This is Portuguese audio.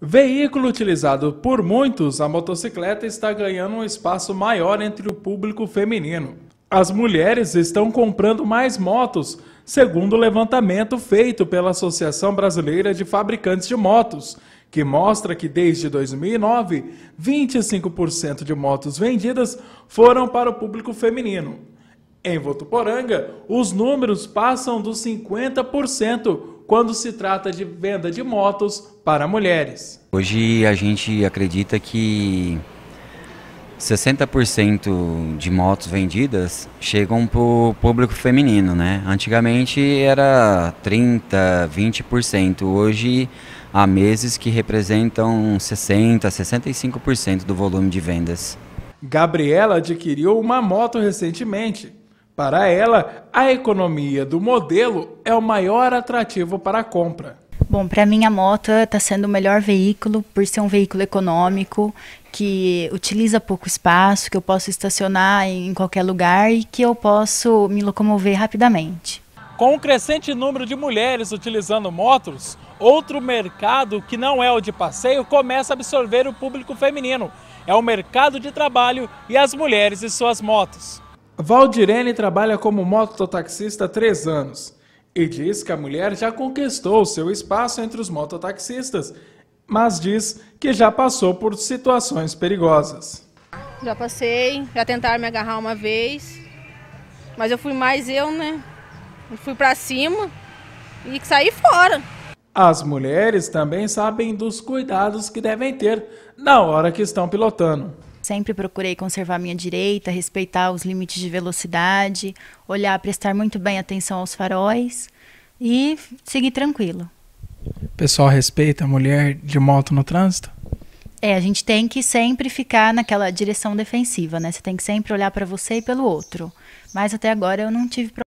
Veículo utilizado por muitos, a motocicleta está ganhando um espaço maior entre o público feminino. As mulheres estão comprando mais motos, segundo o levantamento feito pela Associação Brasileira de Fabricantes de Motos, que mostra que desde 2009, 25% de motos vendidas foram para o público feminino. Em Votuporanga, os números passam dos 50%, quando se trata de venda de motos para mulheres. Hoje a gente acredita que 60% de motos vendidas chegam para o público feminino, né? Antigamente era 30, 20%. Hoje há meses que representam 60, 65% do volume de vendas. Gabriela adquiriu uma moto recentemente para ela, a economia do modelo é o maior atrativo para a compra. Bom, para mim a moto está sendo o melhor veículo por ser um veículo econômico que utiliza pouco espaço, que eu posso estacionar em qualquer lugar e que eu posso me locomover rapidamente. Com o crescente número de mulheres utilizando motos, outro mercado que não é o de passeio começa a absorver o público feminino. É o mercado de trabalho e as mulheres e suas motos. Valdirene trabalha como mototaxista há três anos e diz que a mulher já conquistou seu espaço entre os mototaxistas, mas diz que já passou por situações perigosas. Já passei, já tentaram me agarrar uma vez, mas eu fui mais eu, né? Eu fui para cima e saí fora. As mulheres também sabem dos cuidados que devem ter na hora que estão pilotando. Sempre procurei conservar minha direita, respeitar os limites de velocidade, olhar, prestar muito bem atenção aos faróis e seguir tranquilo. O pessoal respeita a mulher de moto no trânsito? É, a gente tem que sempre ficar naquela direção defensiva, né? Você tem que sempre olhar para você e pelo outro. Mas até agora eu não tive problema.